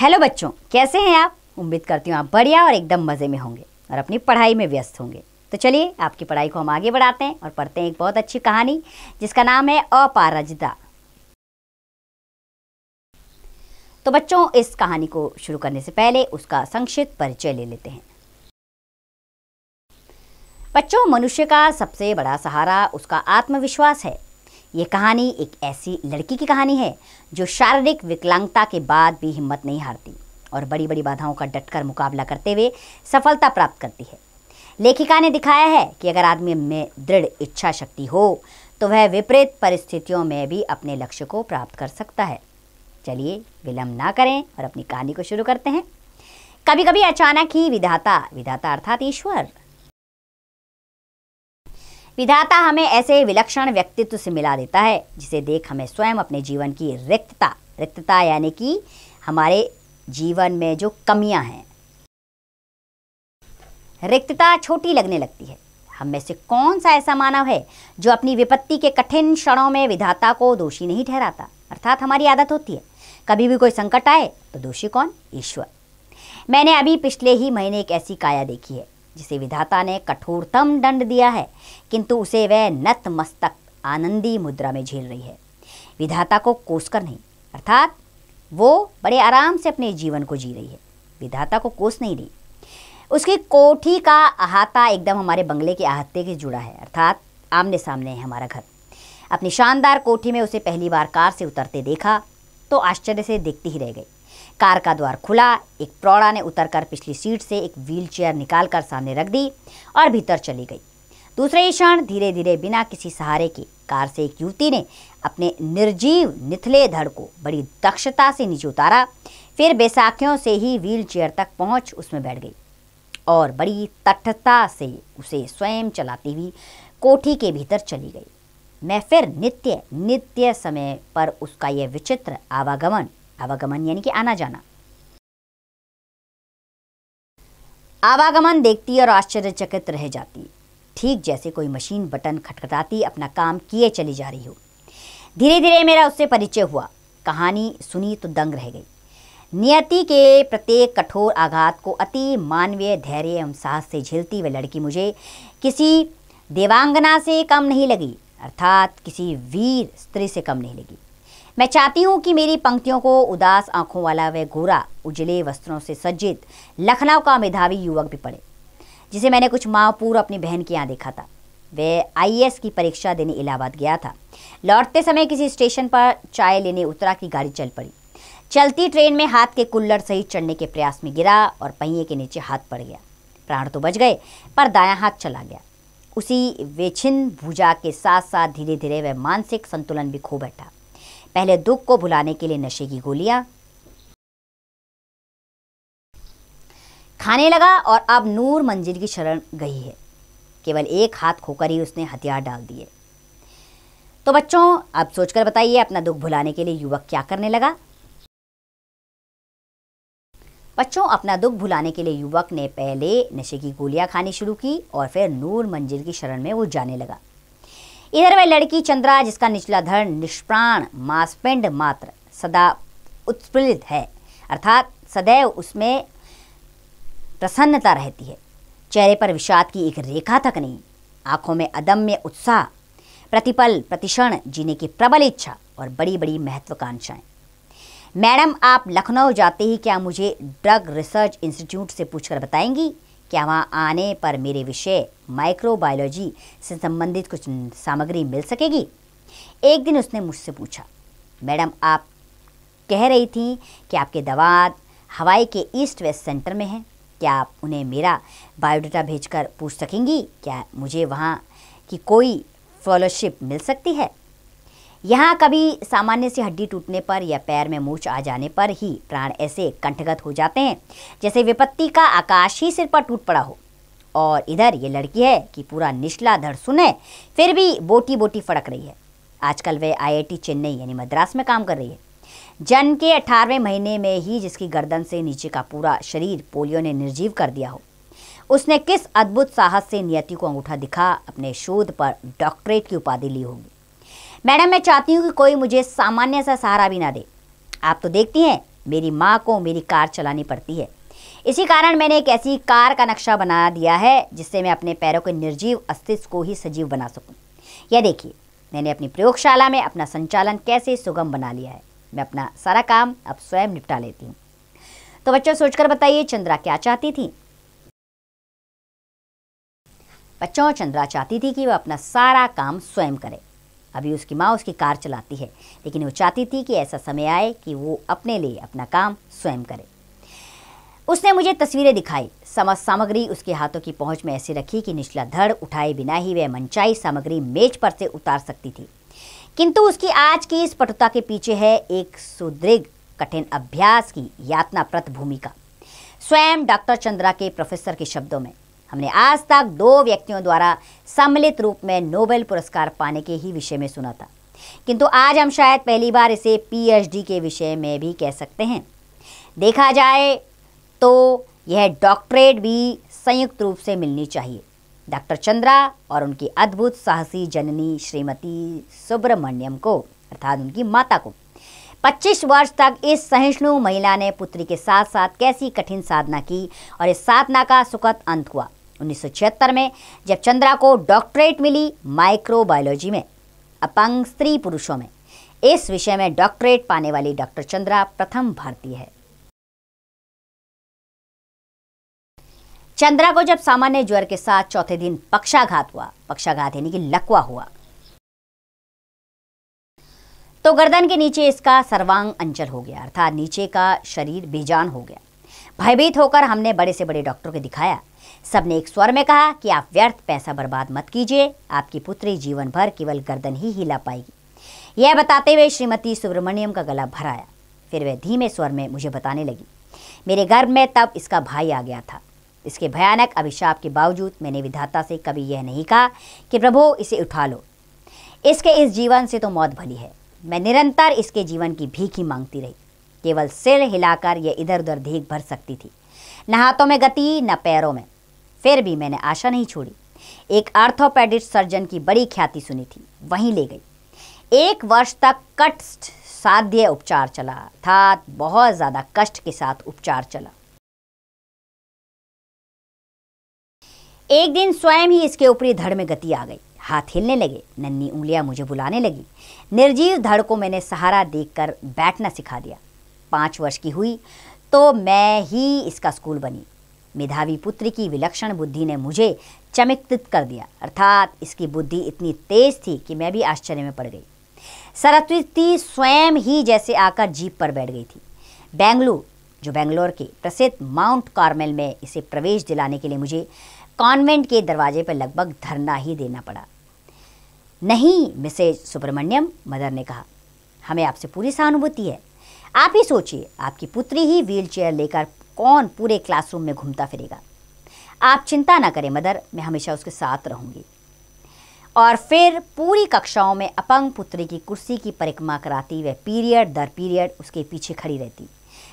Hello बच्चों कैसे हैं आप उम्मीद करती हूँ आप बढ़िया और एकदम मज़े में होंगे और अपनी पढ़ाई में व्यस्त होंगे तो चलिए आपकी पढ़ाई को हम आगे बढ़ाते हैं और पढ़ते हैं एक बहुत अच्छी कहानी जिसका नाम है अपारजदा तो बच्चों इस कहानी को शुरू करने से पहले उसका संक्षिप्त परिचय ले लेते हैं बच्चों मनुष्य का सबसे बड़ा सहारा उसका आत्मविश्वास है ये कहानी एक ऐसी लड़की की कहानी है जो शारीरिक विकलांगता के बाद भी हिम्मत नहीं हारती और बड़ी बड़ी बाधाओं का डटकर मुकाबला करते हुए सफलता प्राप्त करती है लेखिका ने दिखाया है कि अगर आदमी में दृढ़ इच्छा शक्ति हो तो वह विपरीत परिस्थितियों में भी अपने लक्ष्य को प्राप्त कर सकता है चलिए विलम्ब ना करें और अपनी कहानी को शुरू करते हैं कभी कभी अचानक ही विधाता विधाता अर्थात ईश्वर विधाता हमें ऐसे विलक्षण व्यक्तित्व से मिला देता है जिसे देख हमें स्वयं अपने जीवन की रिक्तता रिक्तता यानी कि हमारे जीवन में जो कमियां हैं रिक्तता छोटी लगने लगती है हम में से कौन सा ऐसा मानव है जो अपनी विपत्ति के कठिन क्षणों में विधाता को दोषी नहीं ठहराता अर्थात हमारी आदत होती है कभी भी कोई संकट आए तो दोषी कौन ईश्वर मैंने अभी पिछले ही महीने एक ऐसी काया देखी है जिसे विधाता ने कठोरतम दंड दिया है किंतु उसे वह नतमस्तक आनंदी मुद्रा में झेल रही है विधाता को कोसकर नहीं अर्थात वो बड़े आराम से अपने जीवन को जी रही है विधाता को कोस नहीं रही उसकी कोठी का अहाता एकदम हमारे बंगले के अहाते के जुड़ा है अर्थात आमने सामने है हमारा घर अपनी शानदार कोठी में उसे पहली बार कार से उतरते देखा तो आश्चर्य से देखती ही रह गई कार का द्वार खुला एक प्रौढ़ा ने उतरकर पिछली सीट से एक व्हीलचेयर निकालकर सामने रख दी और भीतर चली गई दूसरे ही क्षण धीरे धीरे बिना किसी सहारे के कार से एक युवती ने अपने निर्जीव निथले धड़ को बड़ी दक्षता से नीचे उतारा फिर बैसाखियों से ही व्हील चेयर तक पहुंच उसमें बैठ गई और बड़ी तटता से उसे स्वयं चलाती हुई कोठी के भीतर चली गई मैं फिर नित्य नित्य समय पर उसका यह विचित्र आवागमन आवागमन यानी कि आना जाना आवागमन देखती और आश्चर्यचकित रह जाती ठीक जैसे कोई मशीन बटन खटखटाती अपना काम किए चली जा रही हो धीरे धीरे मेरा उससे परिचय हुआ कहानी सुनी तो दंग रह गई नियति के प्रत्येक कठोर आघात को अति मानवीय धैर्य एवं साहस से झेलती वह लड़की मुझे किसी देवांगना से कम नहीं लगी अर्थात किसी वीर स्त्री से कम नहीं लगी मैं चाहती हूं कि मेरी पंक्तियों को उदास आंखों वाला वह गोरा उजले वस्त्रों से सज्जित लखनऊ का मेधावी युवक भी पढ़े जिसे मैंने कुछ माह पूर्व अपनी बहन के यहाँ देखा था वह आई की परीक्षा देने इलाहाबाद गया था लौटते समय किसी स्टेशन पर चाय लेने उतरा की गाड़ी चल पड़ी चलती ट्रेन में हाथ के कुल्लर सहित चढ़ने के प्रयास में गिरा और पहिए के नीचे हाथ पड़ गया प्राण तो बच गए पर दायां हाथ चला गया उसी वेछिन भुजा के साथ साथ धीरे धीरे वह मानसिक संतुलन भी खो बैठा पहले दुख को भुलाने के लिए नशे की गोलियां खाने लगा और अब नूर मंजिल की शरण गई है केवल एक हाथ खोकर ही उसने हथियार डाल दिए तो बच्चों अब सोचकर बताइए अपना दुख भुलाने के लिए युवक क्या करने लगा बच्चों अपना दुख भुलाने के लिए युवक ने पहले नशे की गोलियां खानी शुरू की और फिर नूर मंजिल की शरण में वो जाने लगा इधर वह लड़की चंद्रा जिसका निचला धड़ निष्प्राण मांसपिंड मात्र सदा उत्प्रिलित है अर्थात सदैव उसमें प्रसन्नता रहती है चेहरे पर विषाद की एक रेखा तक नहीं आंखों में अदम्य उत्साह प्रतिपल प्रतिक्षण जीने की प्रबल इच्छा और बड़ी बड़ी महत्वाकांक्षाएं मैडम आप लखनऊ जाते ही क्या मुझे ड्रग रिसर्च इंस्टीट्यूट से पूछकर बताएंगी क्या वहाँ आने पर मेरे विषय माइक्रोबायोलॉजी से संबंधित कुछ सामग्री मिल सकेगी एक दिन उसने मुझसे पूछा मैडम आप कह रही थी कि आपके दवात हवाई के ईस्ट वेस्ट सेंटर में हैं क्या आप उन्हें मेरा बायोडाटा भेजकर पूछ सकेंगी क्या मुझे वहाँ की कोई फॉलोशिप मिल सकती है यहाँ कभी सामान्य से हड्डी टूटने पर या पैर में मूछ आ जाने पर ही प्राण ऐसे कंठगत हो जाते हैं जैसे विपत्ति का आकाश ही सिर पर टूट पड़ा हो और इधर ये लड़की है कि पूरा निचला धड़ सुने फिर भी बोटी बोटी फड़क रही है आजकल वह आईआईटी चेन्नई यानी मद्रास में काम कर रही है जन्म के अठारहवें महीने में ही जिसकी गर्दन से नीचे का पूरा शरीर पोलियो ने निर्जीव कर दिया हो उसने किस अद्भुत साहस से नियति को अंगूठा दिखा अपने शोध पर डॉक्टरेट की उपाधि ली होगी मैडम मैं चाहती हूँ कि कोई मुझे सामान्य सा सहारा भी ना दे आप तो देखती हैं मेरी माँ को मेरी कार चलानी पड़ती है इसी कारण मैंने एक ऐसी कार का नक्शा बना दिया है जिससे मैं अपने पैरों के निर्जीव अस्तित्व को ही सजीव बना सकूँ यह देखिए मैंने अपनी प्रयोगशाला में अपना संचालन कैसे सुगम बना लिया है मैं अपना सारा काम अब स्वयं निपटा लेती हूँ तो बच्चों सोचकर बताइए चंद्रा क्या चाहती थी बच्चों चंद्रा चाहती थी कि वह अपना सारा काम स्वयं करे अभी उसकी माँ उसकी कार चलाती है लेकिन वो चाहती थी कि ऐसा समय आए कि वो अपने लिए अपना काम स्वयं करे उसने मुझे तस्वीरें दिखाई समस्त सामग्री उसके हाथों की पहुंच में ऐसी रखी कि निचला धड़ उठाए बिना ही वह मनचाही सामग्री मेज पर से उतार सकती थी किंतु उसकी आज की इस पटुता के पीछे है एक सुदृढ़ कठिन अभ्यास की यातना प्रत भूमिका स्वयं डॉक्टर चंद्रा के प्रोफेसर के शब्दों में हमने आज तक दो व्यक्तियों द्वारा सम्मिलित रूप में नोबेल पुरस्कार पाने के ही विषय में सुना था किंतु आज हम शायद पहली बार इसे पीएचडी के विषय में भी कह सकते हैं देखा जाए तो यह डॉक्टरेट भी संयुक्त रूप से मिलनी चाहिए डॉक्टर चंद्रा और उनकी अद्भुत साहसी जननी श्रीमती सुब्रमण्यम को अर्थात उनकी माता को 25 वर्ष तक इस सहिष्णु महिला ने पुत्री के साथ साथ कैसी कठिन साधना की और इस साधना का सुखद अंत हुआ उन्नीस में जब चंद्रा को डॉक्टरेट मिली माइक्रोबायोलॉजी में अपंग स्त्री पुरुषों में इस विषय में डॉक्टरेट पाने वाली डॉक्टर चंद्रा प्रथम भारतीय है चंद्रा को जब सामान्य ज्वर के साथ चौथे दिन पक्षाघात हुआ पक्षाघात यानी कि लकवा हुआ तो गर्दन के नीचे इसका सर्वांग अंचल हो गया अर्थात नीचे का शरीर बेजान हो गया भयभीत होकर हमने बड़े से बड़े डॉक्टर को दिखाया सबने एक स्वर में कहा कि आप व्यर्थ पैसा बर्बाद मत कीजिए आपकी पुत्री जीवन भर केवल गर्दन ही हिला पाएगी यह बताते हुए श्रीमती सुब्रमण्यम का गला भर आया फिर वह धीमे स्वर में मुझे बताने लगी मेरे गर्भ में तब इसका भाई आ गया था इसके भयानक अभिशाप के बावजूद मैंने विधाता से कभी यह नहीं कहा कि प्रभु इसे उठा लो इसके इस जीवन से तो मौत भली है मैं निरंतर इसके जीवन की भीख ही मांगती रही केवल सिर हिलाकर यह इधर उधर धीख भर सकती थी न हाथों में गति न पैरों में फिर भी मैंने आशा नहीं छोड़ी एक आर्थोपेडिक सर्जन की बड़ी ख्याति सुनी थी वहीं ले गई एक वर्ष तक कट साध्य उपचार चला अर्थात बहुत ज़्यादा कष्ट के साथ उपचार चला एक दिन स्वयं ही इसके ऊपरी धड़ में गति आ गई हाथ हिलने लगे नन्नी उंगलियां मुझे बुलाने लगी निर्जीव धड़ को मैंने सहारा देखकर बैठना सिखा दिया पाँच वर्ष की हुई तो मैं ही इसका स्कूल बनी मेधावी पुत्र की विलक्षण बुद्धि ने मुझे चमित कर दिया अर्थात इसकी बुद्धि इतनी तेज थी कि मैं भी आश्चर्य में पड़ गई सरस्वती स्वयं ही जैसे आकर जीप पर बैठ गई थी बेंगलुरु जो बेंगलोर के प्रसिद्ध माउंट कार्मेल में इसे प्रवेश दिलाने के लिए मुझे कॉन्वेंट के दरवाजे पर लगभग धरना ही देना पड़ा नहीं मिसेज सुब्रमण्यम मदर ने कहा हमें आपसे पूरी सहानुभूति है आप ही सोचिए आपकी पुत्री ही व्हीलचेयर लेकर कौन पूरे क्लासरूम में घूमता फिरेगा आप चिंता ना करें मदर मैं हमेशा उसके साथ रहूंगी और फिर पूरी कक्षाओं में अपंग पुत्री की कुर्सी की परिक्रमा कराती वह पीरियड दर पीरियड उसके पीछे खड़ी रहती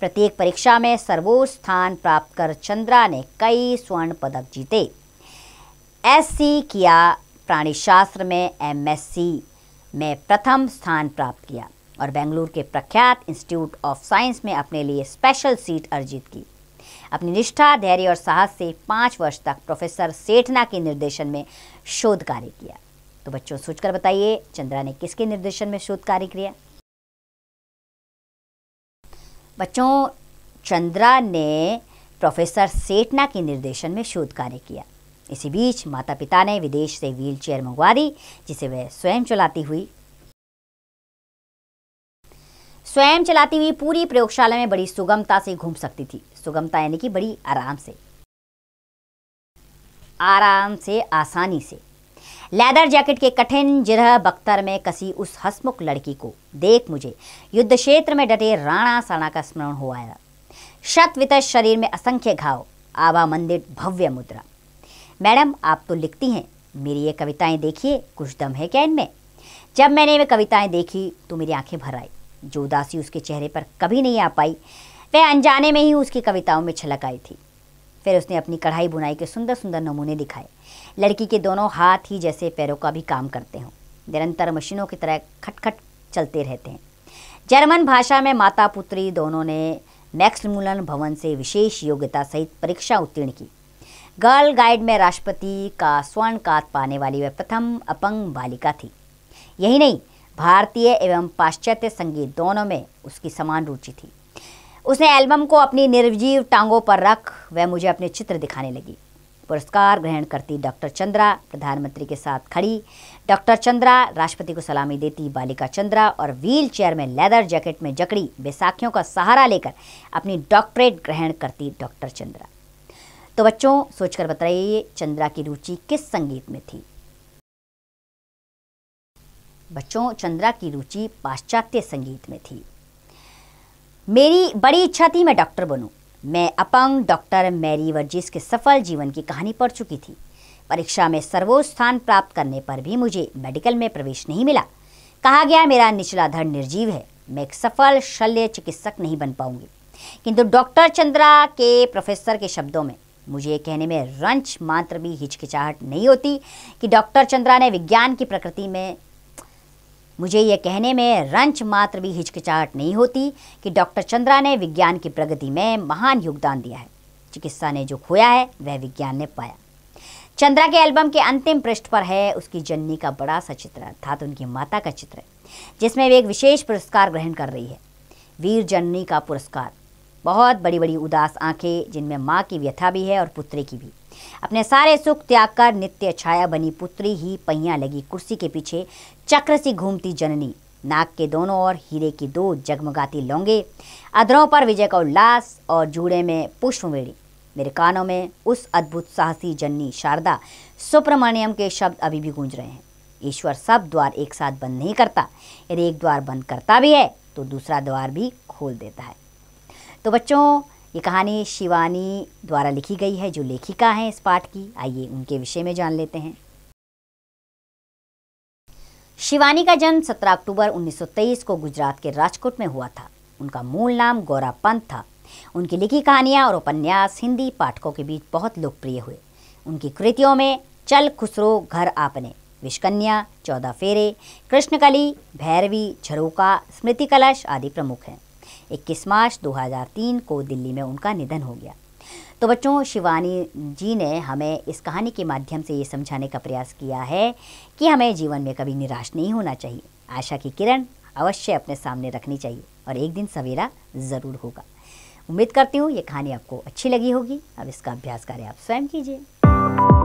प्रत्येक परीक्षा में सर्वोच्च स्थान प्राप्त कर चंद्रा ने कई स्वर्ण पदक जीते एस किया प्राणीशास्त्र में एमएससी में प्रथम स्थान प्राप्त किया और बेंगलुरु के प्रख्यात इंस्टीट्यूट ऑफ साइंस में अपने लिए स्पेशल सीट अर्जित की अपनी निष्ठा धैर्य और साहस से पाँच वर्ष तक प्रोफेसर सेठना के निर्देशन में शोध कार्य किया तो बच्चों सोचकर बताइए चंद्रा ने किसके निर्देशन में शोध कार्य किया बच्चों चंद्रा ने प्रोफेसर सेठना के निर्देशन में शोध कार्य किया इसी बीच माता पिता ने विदेश से व्हील चेयर मंगवा दी जिसे वह स्वयं चलाती हुई स्वयं चलाती हुई पूरी प्रयोगशाला में बड़ी सुगमता से घूम सकती थी सुगमता यानी कि बड़ी आराम से आराम से आसानी से लेदर जैकेट के कठिन जिरह बख्तर में कसी उस हसमुख लड़की को देख मुझे युद्ध क्षेत्र में डटे राणा साणा का स्मरण हो आया शत शरीर में असंख्य घाव आभा मंदिर भव्य मुद्रा मैडम आप तो लिखती हैं मेरी ये कविताएं देखिए कुछ दम है क्या इनमें जब मैंने ये कविताएं देखी तो मेरी आंखें भर आई जो उदासी उसके चेहरे पर कभी नहीं आ पाई वह अनजाने में ही उसकी कविताओं में छलक आई थी फिर उसने अपनी कढ़ाई बुनाई के सुंदर सुंदर नमूने दिखाए लड़की के दोनों हाथ ही जैसे पैरों का भी काम करते हों निरंतर मशीनों की तरह खटखट चलते रहते हैं जर्मन भाषा में माता पुत्री दोनों ने मैक्स मूलन भवन से विशेष योग्यता सहित परीक्षा उत्तीर्ण की गर्ल गाइड में राष्ट्रपति का स्वर्ण कात पाने वाली वह प्रथम अपंग बालिका थी यही नहीं भारतीय एवं पाश्चात्य संगीत दोनों में उसकी समान रुचि थी उसने एल्बम को अपनी निर्जीव टांगों पर रख वह मुझे अपने चित्र दिखाने लगी पुरस्कार ग्रहण करती डॉक्टर चंद्रा प्रधानमंत्री के साथ खड़ी डॉक्टर चंद्रा राष्ट्रपति को सलामी देती बालिका चंद्रा और व्हील चेयर में लेदर जैकेट में जकड़ी बैसाखियों का सहारा लेकर अपनी डॉक्टरेट ग्रहण करती डॉक्टर चंद्रा तो बच्चों सोचकर बताइए चंद्रा की रुचि किस संगीत में थी बच्चों चंद्रा की रुचि पाश्चात्य संगीत में थी मेरी बड़ी इच्छा थी मैं डॉक्टर बनूं। मैं अपंग डॉक्टर मैरी वर्जिस के सफल जीवन की कहानी पढ़ चुकी थी परीक्षा में सर्वोच्च स्थान प्राप्त करने पर भी मुझे मेडिकल में प्रवेश नहीं मिला कहा गया मेरा निचला धड़ निर्जीव है मैं एक सफल शल्य चिकित्सक नहीं बन पाऊंगी किंतु डॉक्टर चंद्रा के प्रोफेसर के शब्दों में मुझे कहने में रंच मात्र भी हिचकिचाहट नहीं होती कि डॉक्टर चंद्रा ने विज्ञान की प्रकृति में मुझे यह कहने में रंच मात्र भी हिचकिचाहट नहीं होती कि डॉक्टर चंद्रा ने विज्ञान की प्रगति में महान योगदान दिया है चिकित्सा ने जो खोया है वह विज्ञान ने पाया चंद्रा के एल्बम के अंतिम पृष्ठ पर है उसकी जननी का बड़ा सा चित्र अर्थात उनकी माता का चित्र जिसमें वे एक विशेष पुरस्कार ग्रहण कर रही है वीर जननी का पुरस्कार बहुत बड़ी बड़ी उदास आंखें जिनमें माँ की व्यथा भी है और पुत्री की भी अपने सारे सुख त्याग कर नित्य छाया बनी पुत्री ही पहिया लगी कुर्सी के पीछे चक्र सी घूमती जननी नाक के दोनों ओर हीरे की दो जगमगाती लौंगे अधरों पर विजय का उल्लास और जूड़े में मेड़ी मेरे कानों में उस अद्भुत साहसी जननी शारदा सुब्रमण्यम के शब्द अभी भी गूंज रहे हैं ईश्वर सब द्वार एक साथ बंद नहीं करता यदि एक द्वार बंद करता भी है तो दूसरा द्वार भी खोल देता है तो बच्चों ये कहानी शिवानी द्वारा लिखी गई है जो लेखिका हैं इस पाठ की आइए उनके विषय में जान लेते हैं शिवानी का जन्म 17 अक्टूबर 1923 को गुजरात के राजकोट में हुआ था उनका मूल नाम गौरा पंत था उनकी लिखी कहानियाँ और उपन्यास हिंदी पाठकों के बीच बहुत लोकप्रिय हुए उनकी कृतियों में चल खुसरो घर आपने विश्वकन्या चौदह फेरे कृष्णकली भैरवी झरोका स्मृति कलश आदि प्रमुख हैं 21 मार्च 2003 को दिल्ली में उनका निधन हो गया तो बच्चों शिवानी जी ने हमें इस कहानी के माध्यम से ये समझाने का प्रयास किया है कि हमें जीवन में कभी निराश नहीं होना चाहिए आशा की किरण अवश्य अपने सामने रखनी चाहिए और एक दिन सवेरा ज़रूर होगा उम्मीद करती हूँ ये कहानी आपको अच्छी लगी होगी अब इसका अभ्यास कार्य आप स्वयं कीजिए